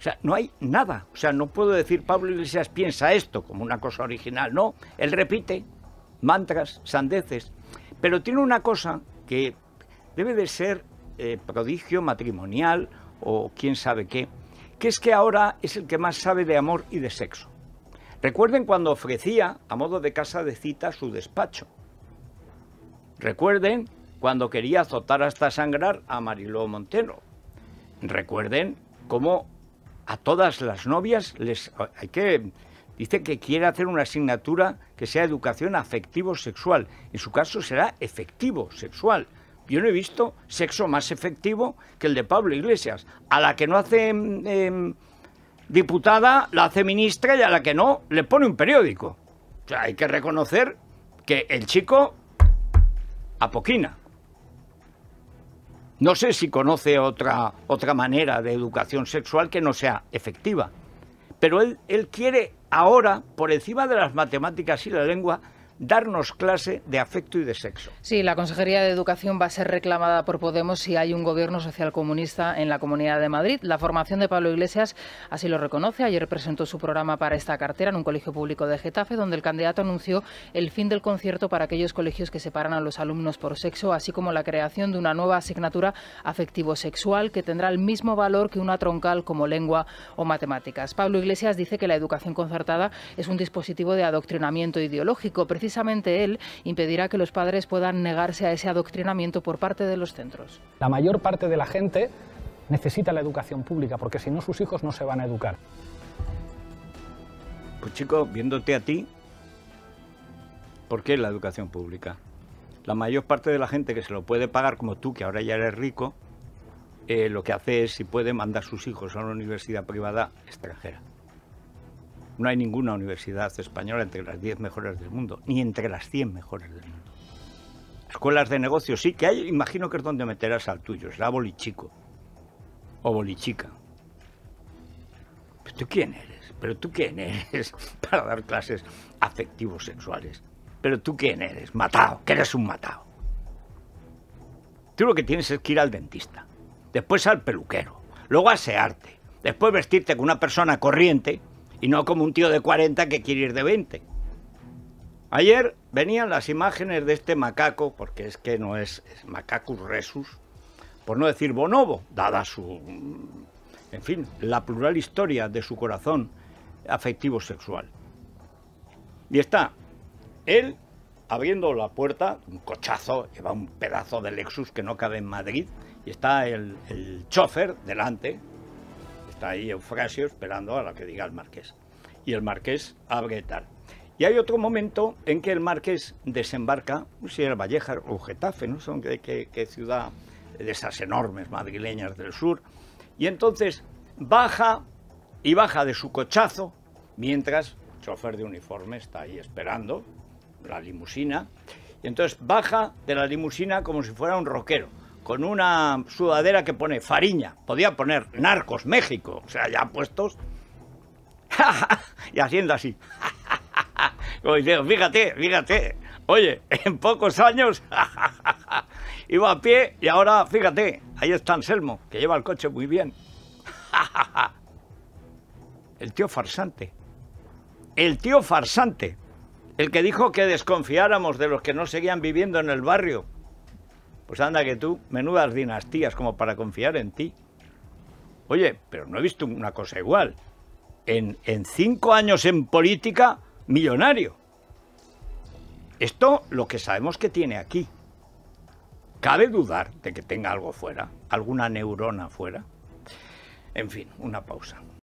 O sea, no hay nada. O sea, no puedo decir Pablo Iglesias piensa esto como una cosa original. No, él repite mantras, sandeces. Pero tiene una cosa que debe de ser eh, prodigio matrimonial o quién sabe qué, que es que ahora es el que más sabe de amor y de sexo. Recuerden cuando ofrecía, a modo de casa de cita, su despacho. Recuerden cuando quería azotar hasta sangrar a Mariló Montero. Recuerden cómo a todas las novias les hay que dice que quiere hacer una asignatura que sea educación afectivo sexual. En su caso será efectivo sexual. Yo no he visto sexo más efectivo que el de Pablo Iglesias. A la que no hace em, diputada la hace ministra y a la que no le pone un periódico. hay que reconocer que el chico apoquina. No sé si conoce otra, otra manera de educación sexual que no sea efectiva, pero él, él quiere ahora, por encima de las matemáticas y la lengua, darnos clase de afecto y de sexo. Sí, la Consejería de Educación va a ser reclamada por Podemos si hay un gobierno socialcomunista en la Comunidad de Madrid. La formación de Pablo Iglesias así lo reconoce. Ayer presentó su programa para esta cartera en un colegio público de Getafe, donde el candidato anunció el fin del concierto para aquellos colegios que separan a los alumnos por sexo, así como la creación de una nueva asignatura afectivo-sexual que tendrá el mismo valor que una troncal como lengua o matemáticas. Pablo Iglesias dice que la educación concertada es un dispositivo de adoctrinamiento ideológico precisamente él impedirá que los padres puedan negarse a ese adoctrinamiento por parte de los centros. La mayor parte de la gente necesita la educación pública porque si no sus hijos no se van a educar. Pues chico, viéndote a ti, ¿por qué la educación pública? La mayor parte de la gente que se lo puede pagar, como tú, que ahora ya eres rico, eh, lo que hace es, si puede, mandar sus hijos a una universidad privada extranjera. No hay ninguna universidad española entre las 10 mejores del mundo, ni entre las 100 mejores del mundo. Escuelas de negocios sí que hay, imagino que es donde meterás al tuyo, la bolichico o bolichica. ¿Pero tú quién eres? ¿Pero tú quién eres para dar clases afectivos sexuales? ¿Pero tú quién eres? Matado, que eres un matado. Tú lo que tienes es que ir al dentista, después al peluquero, luego asearte, después vestirte con una persona corriente y no como un tío de 40 que quiere ir de 20. Ayer venían las imágenes de este macaco, porque es que no es, macacus resus, por no decir bonobo, dada su, en fin, la plural historia de su corazón afectivo sexual. Y está él abriendo la puerta, un cochazo, lleva un pedazo de Lexus que no cabe en Madrid, y está el chofer delante, Está ahí Eufrasio esperando a lo que diga el marqués. Y el marqués abre tal. Y hay otro momento en que el marqués desembarca, no sé si era Vallejar o Getafe, no son qué, ciudad de esas enormes madrileñas del sur, y entonces baja y baja de su cochazo, mientras el chofer de uniforme está ahí esperando la limusina, y entonces baja de la limusina como si fuera un roquero con una sudadera que pone Fariña, podía poner Narcos México, o sea, ya puestos, y haciendo así. fíjate, fíjate, oye, en pocos años iba a pie y ahora, fíjate, ahí está Anselmo, que lleva el coche muy bien. el tío farsante, el tío farsante, el que dijo que desconfiáramos de los que no seguían viviendo en el barrio. Pues anda que tú, menudas dinastías como para confiar en ti. Oye, pero no he visto una cosa igual. En, en cinco años en política, millonario. Esto lo que sabemos que tiene aquí. Cabe dudar de que tenga algo fuera, alguna neurona fuera. En fin, una pausa.